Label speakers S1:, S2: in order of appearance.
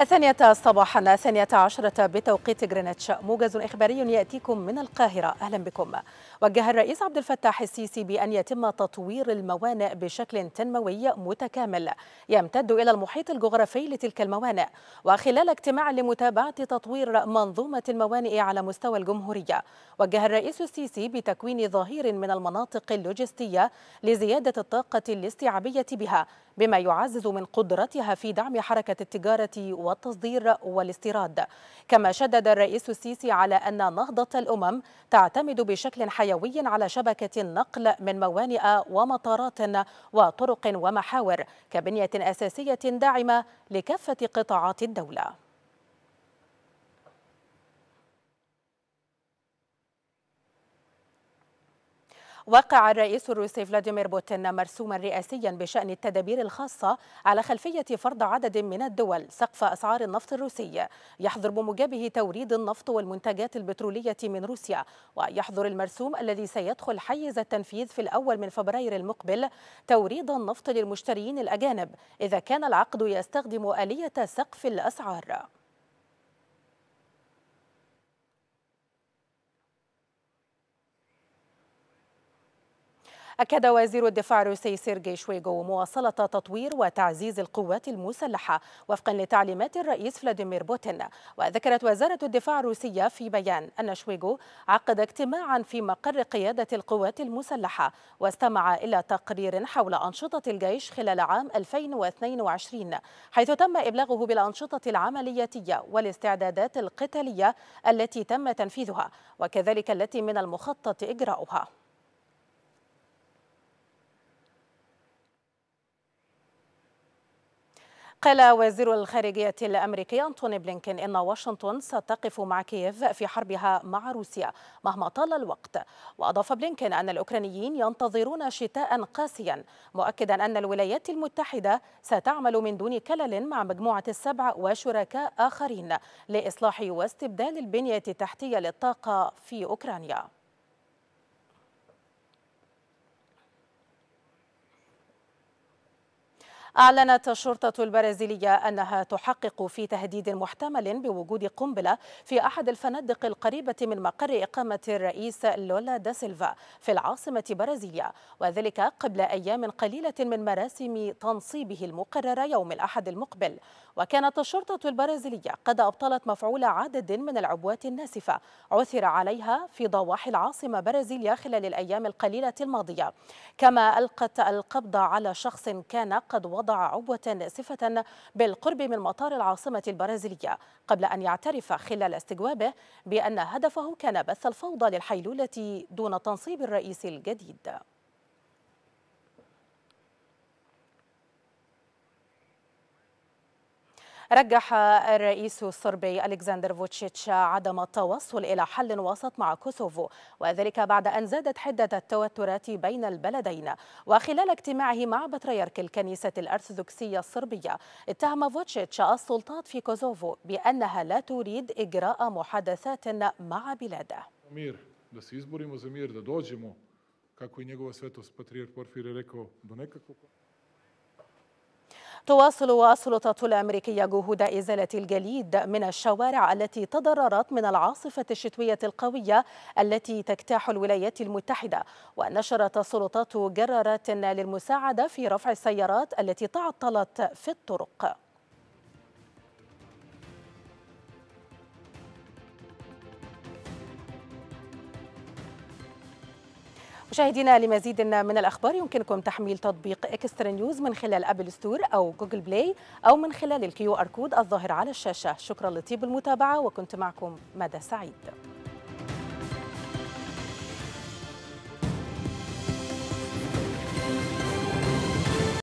S1: الثانية صباحا الثانية عشرة بتوقيت جرينتش موجز إخباري يأتيكم من القاهرة أهلا بكم وجه الرئيس عبد الفتاح السيسي بأن يتم تطوير الموانئ بشكل تنموي متكامل يمتد إلى المحيط الجغرافي لتلك الموانئ وخلال اجتماع لمتابعة تطوير منظومة الموانئ على مستوى الجمهورية وجه الرئيس السيسي بتكوين ظهير من المناطق اللوجستية لزيادة الطاقة الاستيعابية بها بما يعزز من قدرتها في دعم حركة التجارة والتصدير والاستيراد كما شدد الرئيس السيسي على أن نهضة الأمم تعتمد بشكل حيوي على شبكة النقل من موانئ ومطارات وطرق ومحاور كبنية أساسية داعمة لكافة قطاعات الدولة وقع الرئيس الروسي فلاديمير بوتين مرسوما رئاسيا بشأن التدابير الخاصة على خلفية فرض عدد من الدول سقف أسعار النفط الروسي يحظر بموجبه توريد النفط والمنتجات البترولية من روسيا ويحظر المرسوم الذي سيدخل حيز التنفيذ في الأول من فبراير المقبل توريد النفط للمشترين الأجانب إذا كان العقد يستخدم آلية سقف الأسعار أكد وزير الدفاع الروسي سيرجي شويغو مواصلة تطوير وتعزيز القوات المسلحة وفقا لتعليمات الرئيس فلاديمير بوتين وذكرت وزارة الدفاع الروسية في بيان أن شويغو عقد اجتماعا في مقر قيادة القوات المسلحة واستمع إلى تقرير حول أنشطة الجيش خلال عام 2022 حيث تم إبلاغه بالأنشطة العملياتية والاستعدادات القتالية التي تم تنفيذها وكذلك التي من المخطط إجراؤها قال وزير الخارجية الأمريكي أنتوني بلينكين إن واشنطن ستقف مع كييف في حربها مع روسيا مهما طال الوقت وأضاف بلينكين أن الأوكرانيين ينتظرون شتاء قاسيا مؤكدا أن الولايات المتحدة ستعمل من دون كلل مع مجموعة السبع وشركاء آخرين لإصلاح واستبدال البنية التحتية للطاقة في أوكرانيا أعلنت الشرطة البرازيلية أنها تحقق في تهديد محتمل بوجود قنبلة في أحد الفنادق القريبة من مقر إقامة الرئيس لولا دا سيلفا في العاصمة برازيليا وذلك قبل أيام قليلة من مراسم تنصيبه المقررة يوم الأحد المقبل وكانت الشرطة البرازيلية قد أبطلت مفعول عدد من العبوات الناسفة عثر عليها في ضواحي العاصمة برازيليا خلال الأيام القليلة الماضية كما ألقت القبض على شخص كان قد وضع وضع عبوة ناسفة بالقرب من مطار العاصمة البرازيلية قبل أن يعترف خلال استجوابه بأن هدفه كان بث الفوضى للحيلولة دون تنصيب الرئيس الجديد رجح الرئيس الصربي ألكسندر فوتشيتش عدم التوصل إلى حل وسط مع كوسوفو وذلك بعد أن زادت حدة التوترات بين البلدين وخلال اجتماعه مع بطريرك الكنيسة الأرثوذكسية الصربية اتهم فوتشيتش السلطات في كوسوفو بأنها لا تريد إجراء محادثات مع بلاده da se izborimo za mir, da dođemo, kako njegova svetost Porfir rekao, do nekakvog... تواصل السلطات الأمريكية جهود إزالة الجليد من الشوارع التي تضررت من العاصفة الشتوية القوية التي تجتاح الولايات المتحدة ونشرت السلطات جرارات للمساعدة في رفع السيارات التي تعطلت في الطرق مشاهدينا لمزيد من الاخبار يمكنكم تحميل تطبيق اكسترا نيوز من خلال ابل ستور او جوجل بلاي او من خلال الكيو ار كود الظاهر على الشاشه شكرا لطيب المتابعه وكنت معكم مدى سعيد